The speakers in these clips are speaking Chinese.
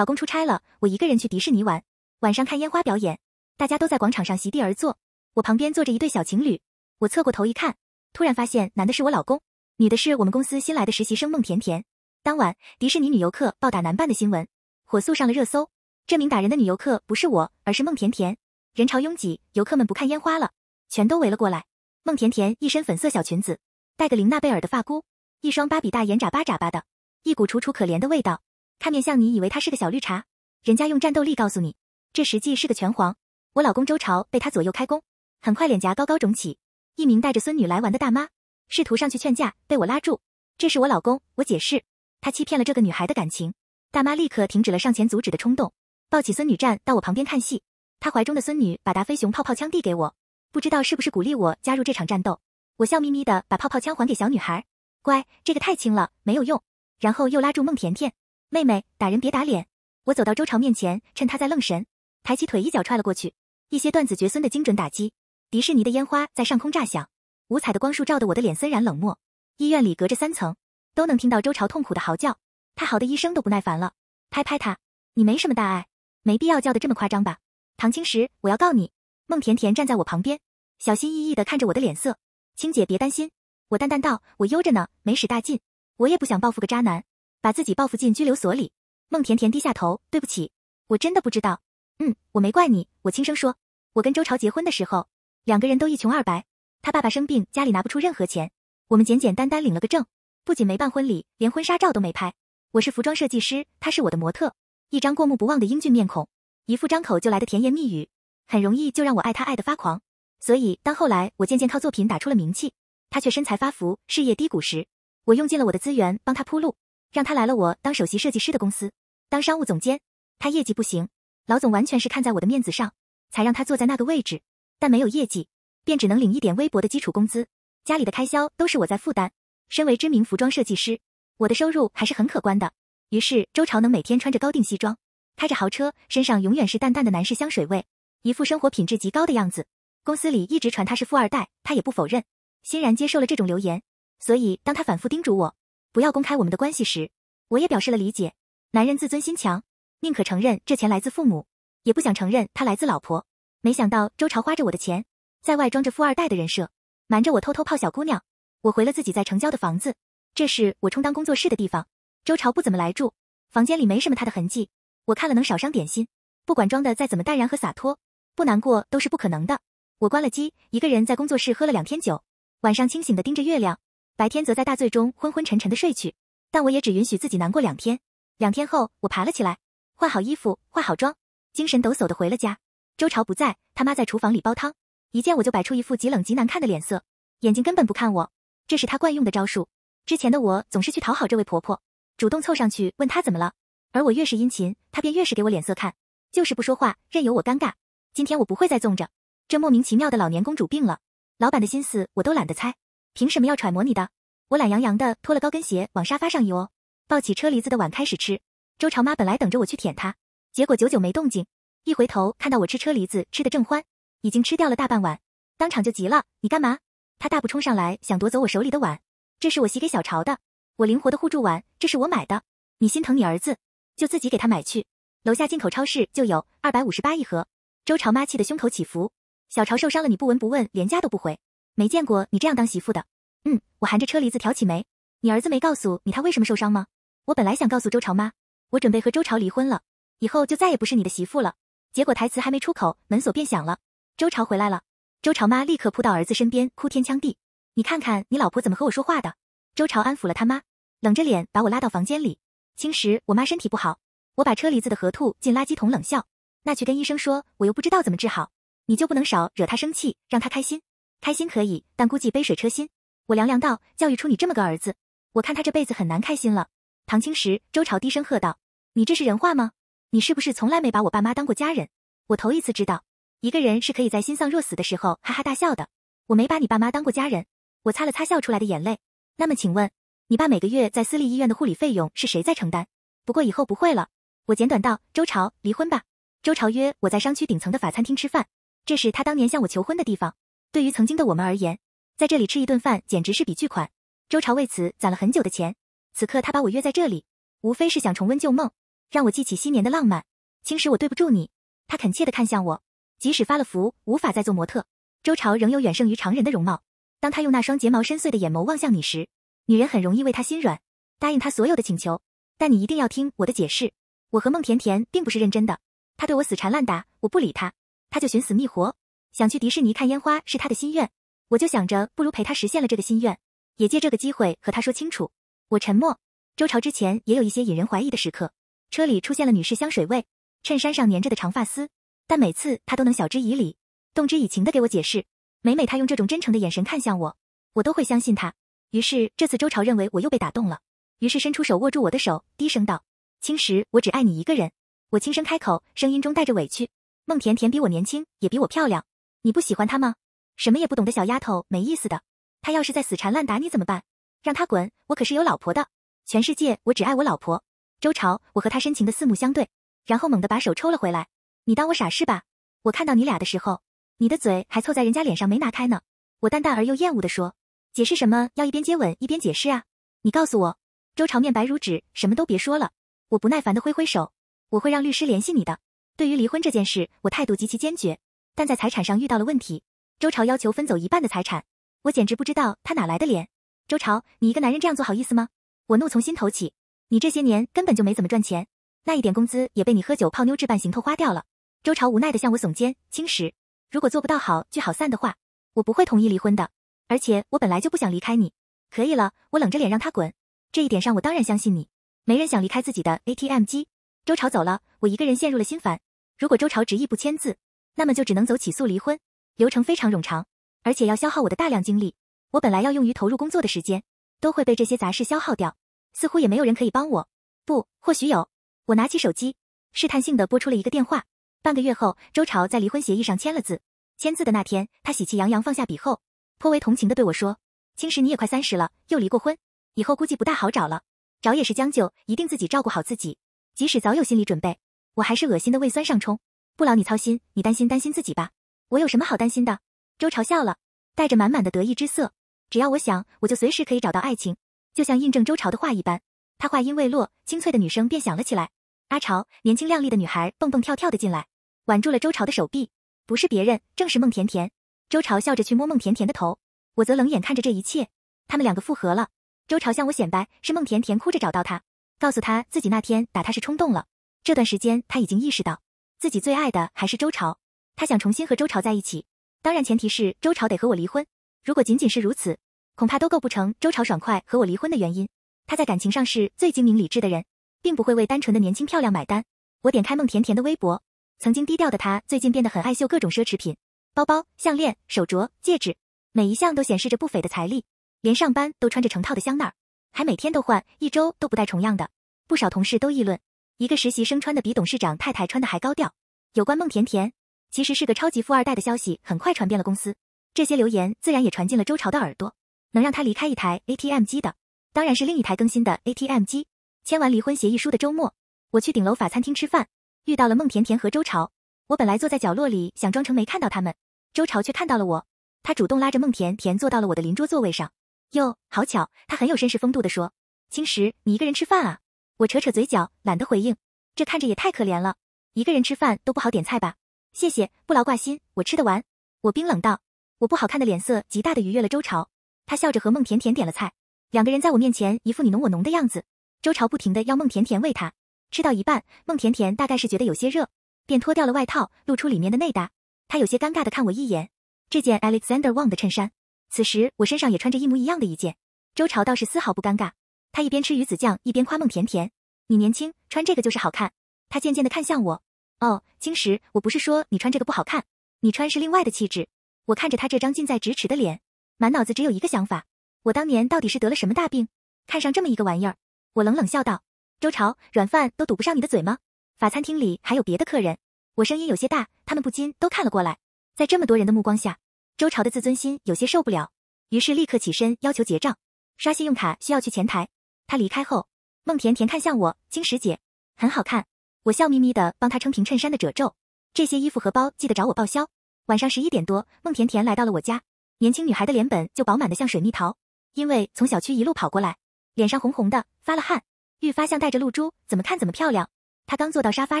老公出差了，我一个人去迪士尼玩。晚上看烟花表演，大家都在广场上席地而坐。我旁边坐着一对小情侣。我侧过头一看，突然发现男的是我老公，女的是我们公司新来的实习生孟甜甜。当晚，迪士尼女游客暴打男伴的新闻火速上了热搜。这名打人的女游客不是我，而是孟甜甜。人潮拥挤，游客们不看烟花了，全都围了过来。孟甜甜一身粉色小裙子，戴个玲娜贝尔的发箍，一双芭比大眼眨巴眨巴的，一股楚楚可怜的味道。看面相，你以为他是个小绿茶，人家用战斗力告诉你，这实际是个拳皇。我老公周朝被他左右开弓，很快脸颊高高肿起。一名带着孙女来玩的大妈试图上去劝架，被我拉住。这是我老公，我解释，他欺骗了这个女孩的感情。大妈立刻停止了上前阻止的冲动，抱起孙女站到我旁边看戏。她怀中的孙女把达菲熊泡泡枪递给我，不知道是不是鼓励我加入这场战斗。我笑眯眯的把泡泡枪还给小女孩，乖，这个太轻了，没有用。然后又拉住孟甜甜。妹妹，打人别打脸。我走到周朝面前，趁他在愣神，抬起腿一脚踹了过去，一些断子绝孙的精准打击。迪士尼的烟花在上空炸响，五彩的光束照得我的脸森然冷漠。医院里隔着三层，都能听到周朝痛苦的嚎叫，他嚎的医生都不耐烦了，拍拍他，你没什么大碍，没必要叫的这么夸张吧？唐青石，我要告你。孟甜甜站在我旁边，小心翼翼地看着我的脸色。青姐别担心，我淡淡道，我悠着呢，没使大劲，我也不想报复个渣男。把自己报复进拘留所里，孟甜甜低下头，对不起，我真的不知道。嗯，我没怪你。我轻声说，我跟周朝结婚的时候，两个人都一穷二白，他爸爸生病，家里拿不出任何钱，我们简简单单领了个证，不仅没办婚礼，连婚纱照都没拍。我是服装设计师，他是我的模特，一张过目不忘的英俊面孔，一副张口就来的甜言蜜语，很容易就让我爱他爱的发狂。所以当后来我渐渐靠作品打出了名气，他却身材发福，事业低谷时，我用尽了我的资源帮他铺路。让他来了我当首席设计师的公司当商务总监，他业绩不行，老总完全是看在我的面子上才让他坐在那个位置，但没有业绩便只能领一点微薄的基础工资，家里的开销都是我在负担。身为知名服装设计师，我的收入还是很可观的，于是周朝能每天穿着高定西装，开着豪车，身上永远是淡淡的男士香水味，一副生活品质极高的样子。公司里一直传他是富二代，他也不否认，欣然接受了这种流言。所以当他反复叮嘱我。不要公开我们的关系时，我也表示了理解。男人自尊心强，宁可承认这钱来自父母，也不想承认他来自老婆。没想到周朝花着我的钱，在外装着富二代的人设，瞒着我偷偷泡小姑娘。我回了自己在城郊的房子，这是我充当工作室的地方。周朝不怎么来住，房间里没什么他的痕迹。我看了能少伤点心。不管装的再怎么淡然和洒脱，不难过都是不可能的。我关了机，一个人在工作室喝了两天酒，晚上清醒的盯着月亮。白天则在大醉中昏昏沉沉的睡去，但我也只允许自己难过两天。两天后，我爬了起来，换好衣服，化好妆，精神抖擞地回了家。周朝不在，他妈在厨房里煲汤，一见我就摆出一副极冷极难看的脸色，眼睛根本不看我。这是她惯用的招数。之前的我总是去讨好这位婆婆，主动凑上去问她怎么了，而我越是殷勤，她便越是给我脸色看，就是不说话，任由我尴尬。今天我不会再纵着这莫名其妙的老年公主病了。老板的心思我都懒得猜。凭什么要揣摩你的？我懒洋洋的脱了高跟鞋往沙发上一窝，抱起车厘子的碗开始吃。周朝妈本来等着我去舔它，结果久久没动静，一回头看到我吃车厘子吃的正欢，已经吃掉了大半碗，当场就急了：“你干嘛？”她大步冲上来想夺走我手里的碗，这是我洗给小朝的。我灵活的护住碗，这是我买的。你心疼你儿子，就自己给他买去，楼下进口超市就有，二百五十八一盒。周朝妈气得胸口起伏。小朝受伤了，你不闻不问，连家都不回。没见过你这样当媳妇的。嗯，我含着车厘子挑起眉。你儿子没告诉你他为什么受伤吗？我本来想告诉周朝妈，我准备和周朝离婚了，以后就再也不是你的媳妇了。结果台词还没出口，门锁便响了。周朝回来了，周朝妈立刻扑到儿子身边，哭天抢地。你看看你老婆怎么和我说话的。周朝安抚了他妈，冷着脸把我拉到房间里。青石，我妈身体不好，我把车厘子的核吐进垃圾桶，冷笑。那去跟医生说，我又不知道怎么治好。你就不能少惹他生气，让他开心？开心可以，但估计杯水车薪。我凉凉道：“教育出你这么个儿子，我看他这辈子很难开心了。”唐青石、周朝低声喝道：“你这是人话吗？你是不是从来没把我爸妈当过家人？”我头一次知道，一个人是可以在心丧若死的时候哈哈大笑的。我没把你爸妈当过家人。我擦了擦笑出来的眼泪。那么请问，你爸每个月在私立医院的护理费用是谁在承担？不过以后不会了。我简短道：“周朝，离婚吧。”周朝约我在商区顶层的法餐厅吃饭，这是他当年向我求婚的地方。对于曾经的我们而言，在这里吃一顿饭简直是笔巨款。周朝为此攒了很久的钱，此刻他把我约在这里，无非是想重温旧梦，让我记起昔年的浪漫。青石，我对不住你。他恳切的看向我，即使发了福，无法再做模特，周朝仍有远胜于常人的容貌。当他用那双睫毛深邃的眼眸望向你时，女人很容易为他心软，答应他所有的请求。但你一定要听我的解释，我和孟甜甜并不是认真的。他对我死缠烂打，我不理他，他就寻死觅活。想去迪士尼看烟花是他的心愿，我就想着不如陪他实现了这个心愿，也借这个机会和他说清楚。我沉默。周朝之前也有一些引人怀疑的时刻，车里出现了女士香水味，衬衫上粘着的长发丝，但每次他都能晓之以理，动之以情的给我解释。每每他用这种真诚的眼神看向我，我都会相信他。于是这次周朝认为我又被打动了，于是伸出手握住我的手，低声道：“青石，我只爱你一个人。”我轻声开口，声音中带着委屈。孟甜甜比我年轻，也比我漂亮。你不喜欢他吗？什么也不懂的小丫头没意思的。他要是在死缠烂打你怎么办？让他滚！我可是有老婆的。全世界我只爱我老婆。周朝，我和他深情的四目相对，然后猛地把手抽了回来。你当我傻是吧？我看到你俩的时候，你的嘴还凑在人家脸上没拿开呢。我淡淡而又厌恶的说：“解释什么要一边接吻一边解释啊？你告诉我。”周朝面白如纸，什么都别说了。我不耐烦地挥挥手：“我会让律师联系你的。对于离婚这件事，我态度极其坚决。”但在财产上遇到了问题，周朝要求分走一半的财产，我简直不知道他哪来的脸。周朝，你一个男人这样做好意思吗？我怒从心头起，你这些年根本就没怎么赚钱，那一点工资也被你喝酒泡妞置办行头花掉了。周朝无奈的向我耸肩，青石，如果做不到好聚好散的话，我不会同意离婚的。而且我本来就不想离开你。可以了，我冷着脸让他滚。这一点上我当然相信你，没人想离开自己的 ATM 机。周朝走了，我一个人陷入了心烦。如果周朝执意不签字。那么就只能走起诉离婚，流程非常冗长，而且要消耗我的大量精力。我本来要用于投入工作的时间，都会被这些杂事消耗掉。似乎也没有人可以帮我。不，或许有。我拿起手机，试探性的拨出了一个电话。半个月后，周朝在离婚协议上签了字。签字的那天，他喜气洋洋放下笔后，颇为同情的对我说：“青石，你也快三十了，又离过婚，以后估计不大好找了。找也是将就，一定自己照顾好自己。即使早有心理准备，我还是恶心的胃酸上冲。”不劳你操心，你担心担心自己吧。我有什么好担心的？周朝笑了，带着满满的得意之色。只要我想，我就随时可以找到爱情。就像印证周朝的话一般，他话音未落，清脆的女声便响了起来。阿朝，年轻靓丽的女孩蹦蹦跳跳的进来，挽住了周朝的手臂。不是别人，正是孟甜甜。周朝笑着去摸孟甜甜的头，我则冷眼看着这一切。他们两个复合了。周朝向我显摆，是孟甜甜哭着找到他，告诉他自己那天打他是冲动了。这段时间他已经意识到。自己最爱的还是周朝，他想重新和周朝在一起，当然前提是周朝得和我离婚。如果仅仅是如此，恐怕都构不成周朝爽快和我离婚的原因。他在感情上是最精明理智的人，并不会为单纯的年轻漂亮买单。我点开孟甜甜的微博，曾经低调的她最近变得很爱秀各种奢侈品，包包、项链、手镯、戒指，每一项都显示着不菲的财力，连上班都穿着成套的香奈儿，还每天都换，一周都不带重样的。不少同事都议论。一个实习生穿的比董事长太太穿的还高调。有关孟甜甜其实是个超级富二代的消息很快传遍了公司，这些留言自然也传进了周朝的耳朵。能让他离开一台 ATM 机的，当然是另一台更新的 ATM 机。签完离婚协议书的周末，我去顶楼法餐厅吃饭，遇到了孟甜甜和周朝。我本来坐在角落里想装成没看到他们，周朝却看到了我，他主动拉着孟甜甜坐到了我的邻桌座位上。哟，好巧！他很有绅士风度的说：“青石，你一个人吃饭啊？”我扯扯嘴角，懒得回应。这看着也太可怜了，一个人吃饭都不好点菜吧？谢谢，不劳挂心，我吃得完。我冰冷道。我不好看的脸色极大的愉悦了周朝。他笑着和孟甜甜点了菜，两个人在我面前一副你侬我侬的样子。周朝不停的要孟甜甜喂他。吃到一半，孟甜甜大概是觉得有些热，便脱掉了外套，露出里面的内搭。他有些尴尬的看我一眼。这件 Alexander Wang 的衬衫，此时我身上也穿着一模一样的一件。周朝倒是丝毫不尴尬。他一边吃鱼子酱，一边夸孟甜甜：“你年轻，穿这个就是好看。”他渐渐的看向我：“哦，青石，我不是说你穿这个不好看，你穿是另外的气质。”我看着他这张近在咫尺的脸，满脑子只有一个想法：我当年到底是得了什么大病，看上这么一个玩意儿？我冷冷笑道：“周朝，软饭都堵不上你的嘴吗？”法餐厅里还有别的客人，我声音有些大，他们不禁都看了过来。在这么多人的目光下，周朝的自尊心有些受不了，于是立刻起身要求结账，刷信用卡需要去前台。她离开后，孟甜甜看向我，青石姐，很好看。我笑眯眯的帮她撑平衬衫的褶皱。这些衣服和包记得找我报销。晚上十一点多，孟甜甜来到了我家。年轻女孩的脸本就饱满的像水蜜桃，因为从小区一路跑过来，脸上红红的，发了汗，愈发像带着露珠，怎么看怎么漂亮。她刚坐到沙发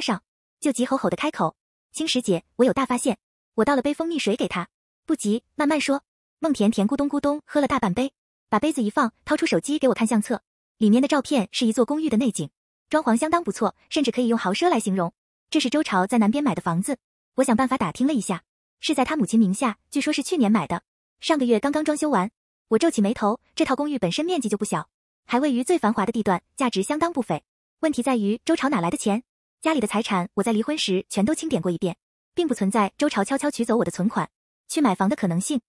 上，就急吼吼的开口：“青石姐，我有大发现。”我倒了杯蜂蜜水给她，不急，慢慢说。孟甜甜咕咚咕咚喝了大半杯，把杯子一放，掏出手机给我看相册。里面的照片是一座公寓的内景，装潢相当不错，甚至可以用豪奢来形容。这是周朝在南边买的房子，我想办法打听了一下，是在他母亲名下，据说是去年买的，上个月刚刚装修完。我皱起眉头，这套公寓本身面积就不小，还位于最繁华的地段，价值相当不菲。问题在于周朝哪来的钱？家里的财产我在离婚时全都清点过一遍，并不存在周朝悄悄取走我的存款去买房的可能性。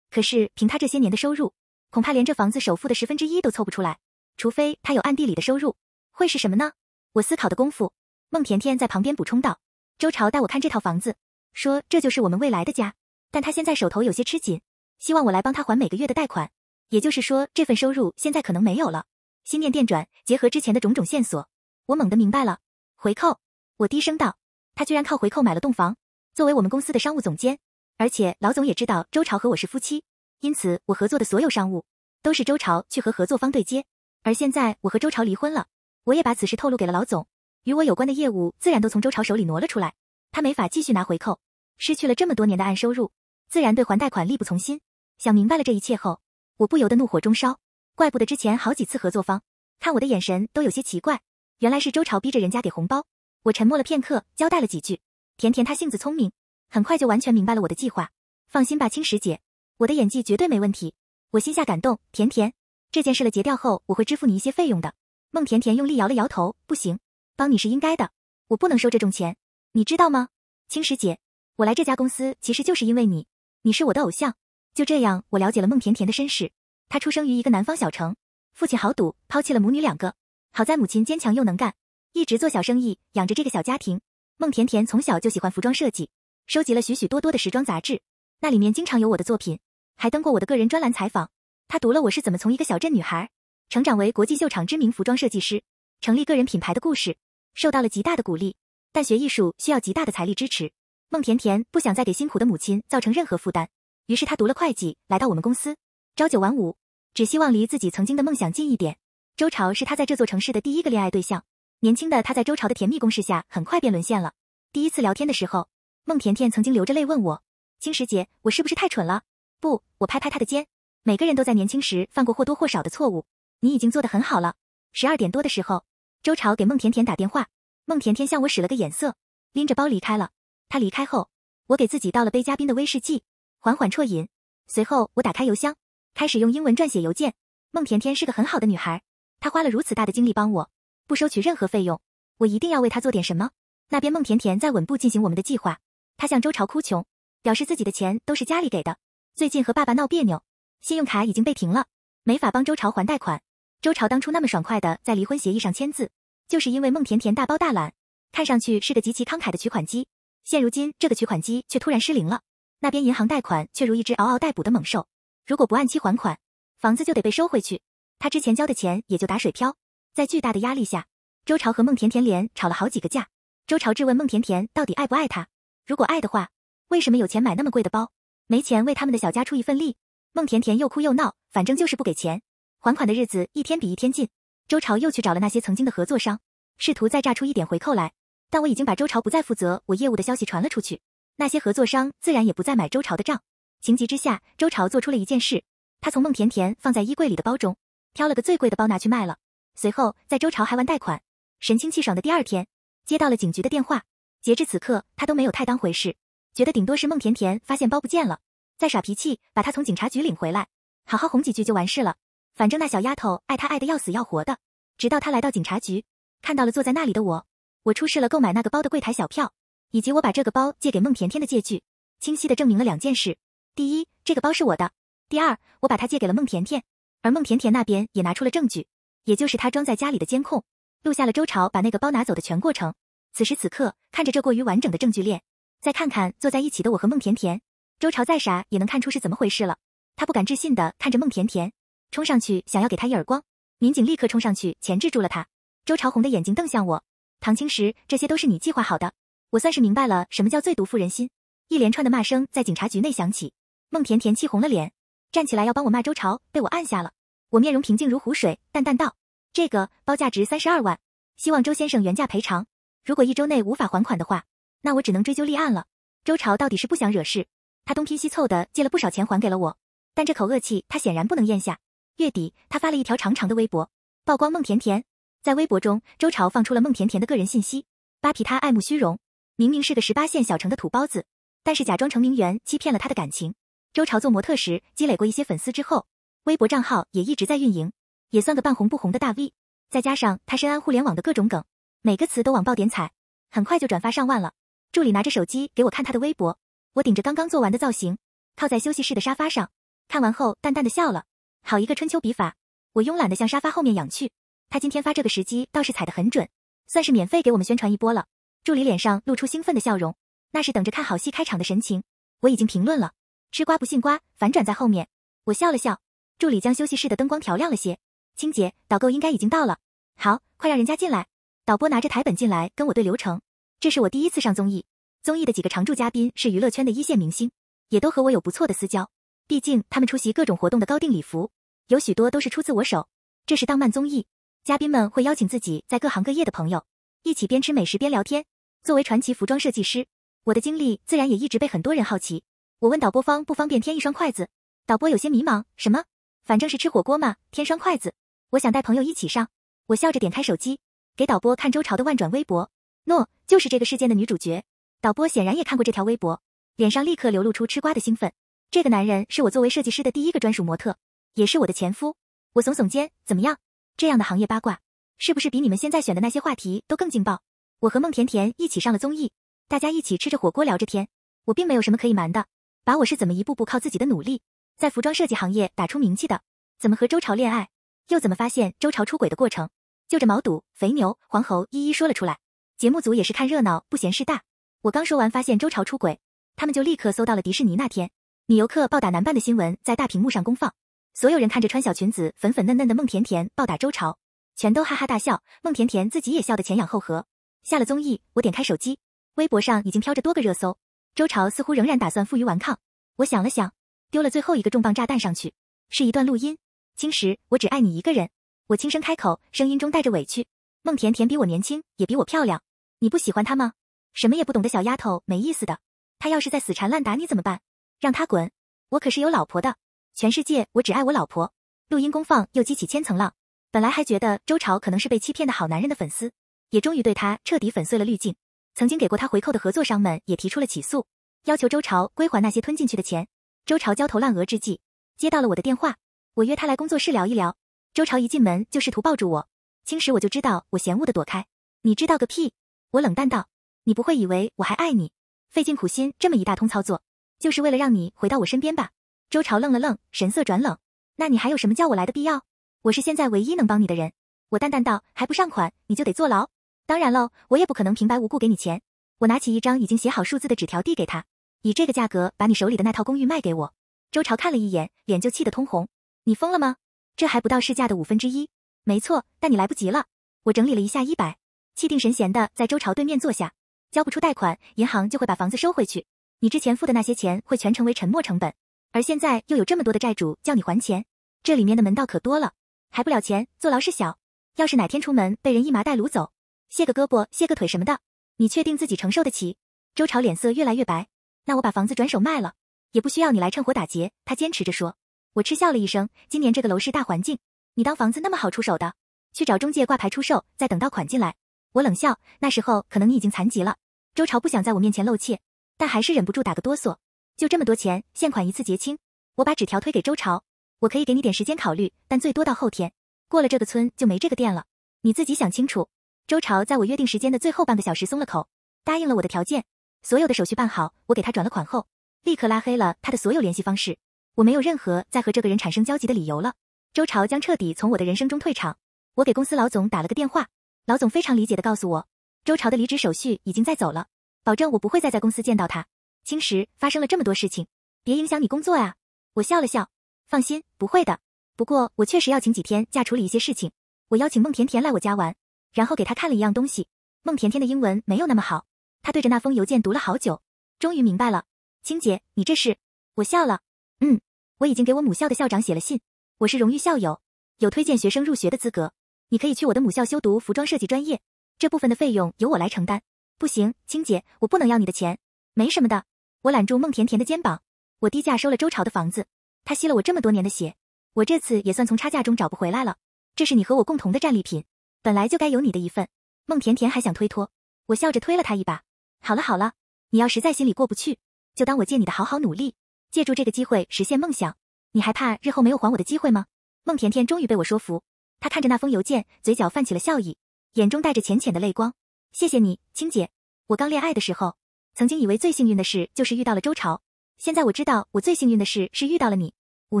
可是凭他这些年的收入，恐怕连这房子首付的十分之一都凑不出来。除非他有暗地里的收入，会是什么呢？我思考的功夫，孟甜甜在旁边补充道：“周朝带我看这套房子，说这就是我们未来的家。但他现在手头有些吃紧，希望我来帮他还每个月的贷款。也就是说，这份收入现在可能没有了。”心念电转，结合之前的种种线索，我猛地明白了，回扣。我低声道：“他居然靠回扣买了栋房。作为我们公司的商务总监，而且老总也知道周朝和我是夫妻，因此我合作的所有商务，都是周朝去和合作方对接。”而现在我和周朝离婚了，我也把此事透露给了老总，与我有关的业务自然都从周朝手里挪了出来，他没法继续拿回扣，失去了这么多年的暗收入，自然对还贷款力不从心。想明白了这一切后，我不由得怒火中烧，怪不得之前好几次合作方看我的眼神都有些奇怪，原来是周朝逼着人家给红包。我沉默了片刻，交代了几句，甜甜她性子聪明，很快就完全明白了我的计划。放心吧，青石姐，我的演技绝对没问题。我心下感动，甜甜。这件事了结掉后，我会支付你一些费用的。孟甜甜用力摇了摇头，不行，帮你是应该的，我不能收这种钱，你知道吗？青石姐，我来这家公司其实就是因为你，你是我的偶像。就这样，我了解了孟甜甜的身世。她出生于一个南方小城，父亲豪赌，抛弃了母女两个。好在母亲坚强又能干，一直做小生意养着这个小家庭。孟甜甜从小就喜欢服装设计，收集了许许多多的时装杂志，那里面经常有我的作品，还登过我的个人专栏采访。她读了我是怎么从一个小镇女孩，成长为国际秀场知名服装设计师，成立个人品牌的故事，受到了极大的鼓励。但学艺术需要极大的财力支持，孟甜甜不想再给辛苦的母亲造成任何负担，于是她读了会计，来到我们公司，朝九晚五，只希望离自己曾经的梦想近一点。周朝是她在这座城市的第一个恋爱对象，年轻的她在周朝的甜蜜攻势下，很快便沦陷了。第一次聊天的时候，孟甜甜曾经流着泪问我：“青石姐，我是不是太蠢了？”不，我拍拍她的肩。每个人都在年轻时犯过或多或少的错误，你已经做得很好了。十二点多的时候，周朝给孟甜甜打电话，孟甜甜向我使了个眼色，拎着包离开了。她离开后，我给自己倒了杯加冰的威士忌，缓缓啜饮。随后，我打开邮箱，开始用英文撰写邮件。孟甜甜是个很好的女孩，她花了如此大的精力帮我，不收取任何费用，我一定要为她做点什么。那边孟甜甜在稳步进行我们的计划，她向周朝哭穷，表示自己的钱都是家里给的，最近和爸爸闹别扭。信用卡已经被停了，没法帮周朝还贷款。周朝当初那么爽快的在离婚协议上签字，就是因为孟甜甜大包大揽，看上去是个极其慷慨的取款机。现如今这个取款机却突然失灵了，那边银行贷款却如一只嗷嗷待哺的猛兽，如果不按期还款，房子就得被收回去，他之前交的钱也就打水漂。在巨大的压力下，周朝和孟甜甜连吵了好几个架。周朝质问孟甜甜到底爱不爱他？如果爱的话，为什么有钱买那么贵的包，没钱为他们的小家出一份力？孟甜甜又哭又闹，反正就是不给钱。还款的日子一天比一天近，周朝又去找了那些曾经的合作商，试图再榨出一点回扣来。但我已经把周朝不再负责我业务的消息传了出去，那些合作商自然也不再买周朝的账。情急之下，周朝做出了一件事，他从孟甜甜放在衣柜里的包中挑了个最贵的包拿去卖了。随后，在周朝还完贷款、神清气爽的第二天，接到了警局的电话。截至此刻，他都没有太当回事，觉得顶多是孟甜甜发现包不见了。再耍脾气，把他从警察局领回来，好好哄几句就完事了。反正那小丫头爱他爱的要死要活的。直到他来到警察局，看到了坐在那里的我，我出示了购买那个包的柜台小票，以及我把这个包借给孟甜甜的借据，清晰的证明了两件事：第一，这个包是我的；第二，我把它借给了孟甜甜。而孟甜甜那边也拿出了证据，也就是她装在家里的监控，录下了周朝把那个包拿走的全过程。此时此刻，看着这过于完整的证据链，再看看坐在一起的我和孟甜甜。周朝再傻也能看出是怎么回事了，他不敢置信的看着孟甜甜，冲上去想要给她一耳光，民警立刻冲上去钳制住了他。周朝红的眼睛瞪向我，唐青石，这些都是你计划好的，我算是明白了什么叫最毒妇人心。一连串的骂声在警察局内响起，孟甜甜气红了脸，站起来要帮我骂周朝，被我按下了。我面容平静如湖水，淡淡道：这个包价值三十二万，希望周先生原价赔偿，如果一周内无法还款的话，那我只能追究立案了。周朝到底是不想惹事。他东拼西凑的借了不少钱还给了我，但这口恶气他显然不能咽下。月底，他发了一条长长的微博，曝光孟甜甜。在微博中，周朝放出了孟甜甜的个人信息，扒皮她爱慕虚荣，明明是个十八线小城的土包子，但是假装成名媛欺骗了他的感情。周朝做模特时积累过一些粉丝，之后微博账号也一直在运营，也算个半红不红的大 V。再加上他深谙互联网的各种梗，每个词都往爆点踩，很快就转发上万了。助理拿着手机给我看他的微博。我顶着刚刚做完的造型，靠在休息室的沙发上，看完后淡淡的笑了。好一个春秋笔法！我慵懒的向沙发后面仰去。他今天发这个时机倒是踩得很准，算是免费给我们宣传一波了。助理脸上露出兴奋的笑容，那是等着看好戏开场的神情。我已经评论了，吃瓜不信瓜，反转在后面。我笑了笑。助理将休息室的灯光调亮了些。青姐，导购应该已经到了。好，快让人家进来。导播拿着台本进来跟我对流程。这是我第一次上综艺。综艺的几个常驻嘉宾是娱乐圈的一线明星，也都和我有不错的私交。毕竟他们出席各种活动的高定礼服，有许多都是出自我手。这是档漫综艺，嘉宾们会邀请自己在各行各业的朋友，一起边吃美食边聊天。作为传奇服装设计师，我的经历自然也一直被很多人好奇。我问导播方不方便添一双筷子，导播有些迷茫。什么？反正是吃火锅嘛，添双筷子。我想带朋友一起上。我笑着点开手机，给导播看周朝的万转微博。诺，就是这个事件的女主角。导播显然也看过这条微博，脸上立刻流露出吃瓜的兴奋。这个男人是我作为设计师的第一个专属模特，也是我的前夫。我耸耸肩，怎么样？这样的行业八卦，是不是比你们现在选的那些话题都更劲爆？我和孟甜甜一起上了综艺，大家一起吃着火锅聊着天。我并没有什么可以瞒的，把我是怎么一步步靠自己的努力，在服装设计行业打出名气的，怎么和周朝恋爱，又怎么发现周朝出轨的过程，就着毛肚、肥牛、黄喉一一说了出来。节目组也是看热闹不嫌事大。我刚说完，发现周朝出轨，他们就立刻搜到了迪士尼那天女游客暴打男伴的新闻，在大屏幕上公放。所有人看着穿小裙子粉粉嫩嫩的孟甜甜暴打周朝，全都哈哈大笑。孟甜甜自己也笑得前仰后合。下了综艺，我点开手机，微博上已经飘着多个热搜。周朝似乎仍然打算负隅顽抗。我想了想，丢了最后一个重磅炸弹上去，是一段录音。青石，我只爱你一个人。我轻声开口，声音中带着委屈。孟甜甜比我年轻，也比我漂亮，你不喜欢她吗？什么也不懂的小丫头没意思的，她要是在死缠烂打你怎么办？让他滚！我可是有老婆的，全世界我只爱我老婆。录音公放又激起千层浪，本来还觉得周朝可能是被欺骗的好男人的粉丝，也终于对他彻底粉碎了滤镜。曾经给过他回扣的合作商们也提出了起诉，要求周朝归还那些吞进去的钱。周朝焦头烂额之际，接到了我的电话，我约他来工作室聊一聊。周朝一进门就试图抱住我，轻时我就知道，我嫌恶的躲开。你知道个屁！我冷淡道。你不会以为我还爱你，费尽苦心这么一大通操作，就是为了让你回到我身边吧？周朝愣了愣，神色转冷。那你还有什么叫我来的必要？我是现在唯一能帮你的人。我淡淡道，还不上款，你就得坐牢。当然喽，我也不可能平白无故给你钱。我拿起一张已经写好数字的纸条递给他，以这个价格把你手里的那套公寓卖给我。周朝看了一眼，脸就气得通红。你疯了吗？这还不到市价的五分之一。没错，但你来不及了。我整理了一下衣摆，气定神闲的在周朝对面坐下。交不出贷款，银行就会把房子收回去，你之前付的那些钱会全成为沉没成本，而现在又有这么多的债主叫你还钱，这里面的门道可多了，还不了钱坐牢是小，要是哪天出门被人一麻袋掳走，卸个胳膊卸个腿什么的，你确定自己承受得起？周朝脸色越来越白，那我把房子转手卖了，也不需要你来趁火打劫，他坚持着说。我嗤笑了一声，今年这个楼市大环境，你当房子那么好出手的？去找中介挂牌出售，再等到款进来。我冷笑，那时候可能你已经残疾了。周朝不想在我面前露怯，但还是忍不住打个哆嗦。就这么多钱，现款一次结清。我把纸条推给周朝，我可以给你点时间考虑，但最多到后天。过了这个村就没这个店了，你自己想清楚。周朝在我约定时间的最后半个小时松了口，答应了我的条件。所有的手续办好，我给他转了款后，立刻拉黑了他的所有联系方式。我没有任何再和这个人产生交集的理由了。周朝将彻底从我的人生中退场。我给公司老总打了个电话。老总非常理解的告诉我，周朝的离职手续已经在走了，保证我不会再在公司见到他。青石发生了这么多事情，别影响你工作啊。我笑了笑，放心，不会的。不过我确实要请几天假处理一些事情。我邀请孟甜甜来我家玩，然后给她看了一样东西。孟甜甜的英文没有那么好，她对着那封邮件读了好久，终于明白了。青姐，你这是？我笑了，嗯，我已经给我母校的校长写了信，我是荣誉校友，有推荐学生入学的资格。你可以去我的母校修读服装设计专业，这部分的费用由我来承担。不行，青姐，我不能要你的钱。没什么的，我揽住孟甜甜的肩膀。我低价收了周朝的房子，他吸了我这么多年的血，我这次也算从差价中找不回来了。这是你和我共同的战利品，本来就该有你的一份。孟甜甜还想推脱，我笑着推了她一把。好了好了，你要实在心里过不去，就当我借你的，好好努力，借助这个机会实现梦想。你还怕日后没有还我的机会吗？孟甜甜终于被我说服。他看着那封邮件，嘴角泛起了笑意，眼中带着浅浅的泪光。谢谢你，青姐。我刚恋爱的时候，曾经以为最幸运的事就是遇到了周朝。现在我知道，我最幸运的事是遇到了你。五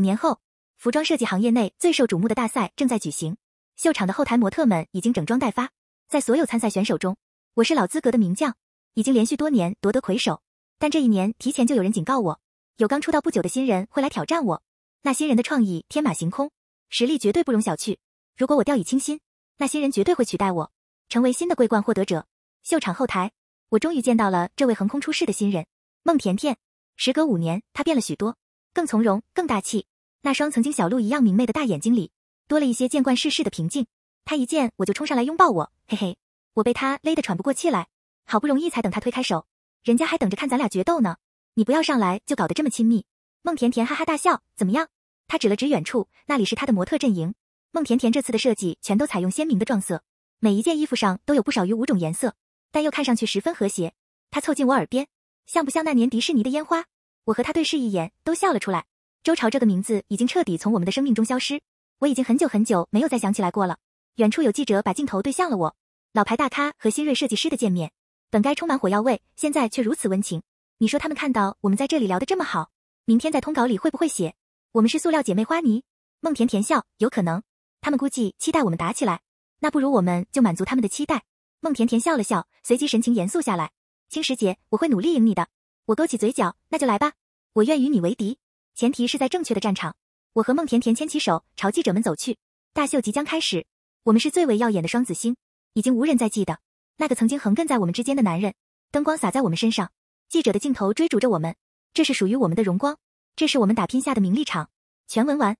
年后，服装设计行业内最受瞩目的大赛正在举行，秀场的后台模特们已经整装待发。在所有参赛选手中，我是老资格的名将，已经连续多年夺得魁首。但这一年，提前就有人警告我，有刚出道不久的新人会来挑战我。那新人的创意天马行空，实力绝对不容小觑。如果我掉以轻心，那新人绝对会取代我，成为新的桂冠获得者。秀场后台，我终于见到了这位横空出世的新人孟甜甜。时隔五年，她变了许多，更从容，更大气。那双曾经小鹿一样明媚的大眼睛里，多了一些见惯世事的平静。她一见我就冲上来拥抱我，嘿嘿，我被她勒得喘不过气来，好不容易才等她推开手，人家还等着看咱俩决斗呢。你不要上来就搞得这么亲密。孟甜甜哈哈大笑，怎么样？她指了指远处，那里是她的模特阵营。孟甜甜这次的设计全都采用鲜明的撞色，每一件衣服上都有不少于五种颜色，但又看上去十分和谐。她凑近我耳边，像不像那年迪士尼的烟花？我和她对视一眼，都笑了出来。周朝这个名字已经彻底从我们的生命中消失，我已经很久很久没有再想起来过了。远处有记者把镜头对向了我，老牌大咖和新锐设计师的见面，本该充满火药味，现在却如此温情。你说他们看到我们在这里聊的这么好，明天在通稿里会不会写我们是塑料姐妹花？你？孟甜甜笑，有可能。他们估计期待我们打起来，那不如我们就满足他们的期待。孟甜甜笑了笑，随即神情严肃下来。青石姐，我会努力赢你的。我勾起嘴角，那就来吧，我愿与你为敌，前提是在正确的战场。我和孟甜甜牵起手，朝记者们走去。大秀即将开始，我们是最为耀眼的双子星，已经无人再记得那个曾经横亘在我们之间的男人。灯光洒在我们身上，记者的镜头追逐着我们，这是属于我们的荣光，这是我们打拼下的名利场。全文完。